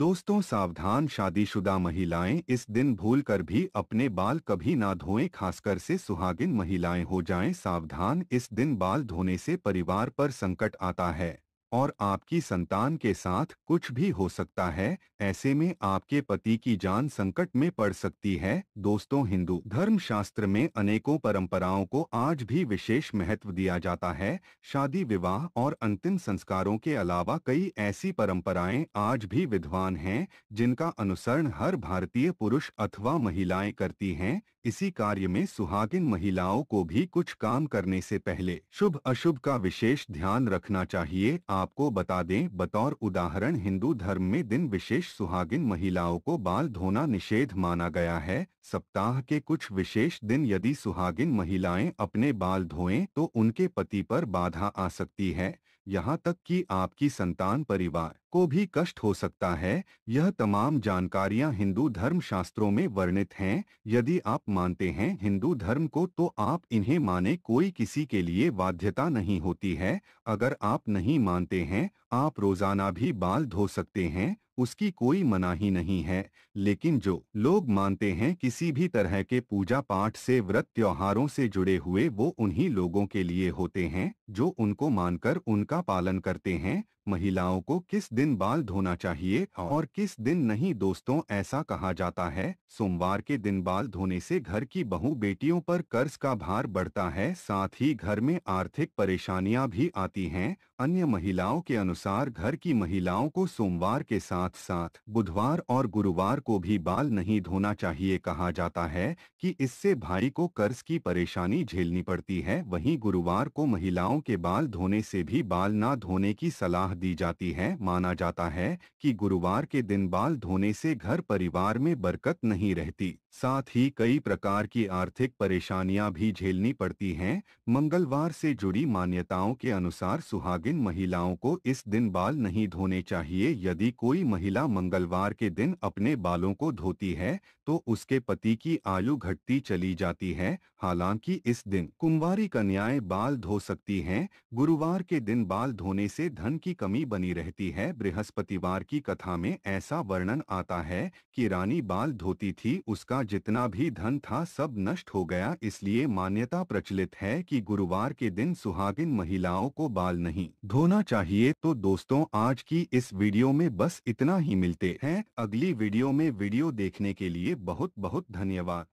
दोस्तों सावधान शादीशुदा महिलाएं इस दिन भूल कर भी अपने बाल कभी ना धोएं खासकर से सुहागिन महिलाएं हो जाएं सावधान इस दिन बाल धोने से परिवार पर संकट आता है और आपकी संतान के साथ कुछ भी हो सकता है ऐसे में आपके पति की जान संकट में पड़ सकती है दोस्तों हिंदू धर्म शास्त्र में अनेकों परंपराओं को आज भी विशेष महत्व दिया जाता है शादी विवाह और अंतिम संस्कारों के अलावा कई ऐसी परंपराएं आज भी विद्वान हैं जिनका अनुसरण हर भारतीय पुरुष अथवा महिलाएं करती हैं इसी कार्य में सुहागिन महिलाओं को भी कुछ काम करने से पहले शुभ अशुभ का विशेष ध्यान रखना चाहिए आप आपको बता दें बतौर उदाहरण हिंदू धर्म में दिन विशेष सुहागिन महिलाओं को बाल धोना निषेध माना गया है सप्ताह के कुछ विशेष दिन यदि सुहागिन महिलाएं अपने बाल धोएं तो उनके पति पर बाधा आ सकती है यहाँ तक कि आपकी संतान परिवार को भी कष्ट हो सकता है यह तमाम जानकारियाँ हिंदू धर्म शास्त्रों में वर्णित हैं यदि आप मानते हैं हिंदू धर्म को तो आप इन्हें माने कोई किसी के लिए बाध्यता नहीं होती है अगर आप नहीं मानते हैं आप रोजाना भी बाल धो सकते हैं उसकी कोई मनाही नहीं है लेकिन जो लोग मानते हैं किसी भी तरह के पूजा पाठ से व्रत त्योहारों से जुड़े हुए वो उन्हीं लोगों के लिए होते हैं जो उनको मानकर उनका पालन करते हैं महिलाओं को किस दिन बाल धोना चाहिए और किस दिन नहीं दोस्तों ऐसा कहा जाता है सोमवार के दिन बाल धोने से घर की बहु बेटियों पर कर्ज का भार बढ़ता है साथ ही घर में आर्थिक परेशानियां भी आती हैं अन्य महिलाओं के अनुसार घर की महिलाओं को सोमवार के साथ साथ बुधवार और गुरुवार को भी बाल नहीं धोना चाहिए कहा जाता है कि इससे भाई को कर्ज की परेशानी झेलनी पड़ती है वहीं गुरुवार को महिलाओं के बाल धोने से भी बाल ना धोने की सलाह सलाह दी जाती है माना जाता है कि गुरुवार के दिन बाल धोने से घर परिवार में बरकत नहीं रहती साथ ही कई प्रकार की आर्थिक परेशानियां भी झेलनी पड़ती हैं मंगलवार से जुड़ी मान्यताओं के अनुसार सुहागिन महिलाओं को इस दिन बाल नहीं धोने चाहिए यदि कोई महिला मंगलवार के दिन अपने बालों को धोती है तो उसके पति की आयु घटती चली जाती है हालांकि इस दिन कुंवारी कन्याएं बाल धो सकती हैं गुरुवार के दिन बाल धोने से धन की कमी बनी रहती है बृहस्पतिवार की कथा में ऐसा वर्णन आता है कि रानी बाल धोती थी उसका जितना भी धन था सब नष्ट हो गया इसलिए मान्यता प्रचलित है कि गुरुवार के दिन सुहागिन महिलाओं को बाल नहीं धोना चाहिए तो दोस्तों आज की इस वीडियो में बस इतना ही मिलते हैं अगली वीडियो में वीडियो देखने के लिए बहुत बहुत धन्यवाद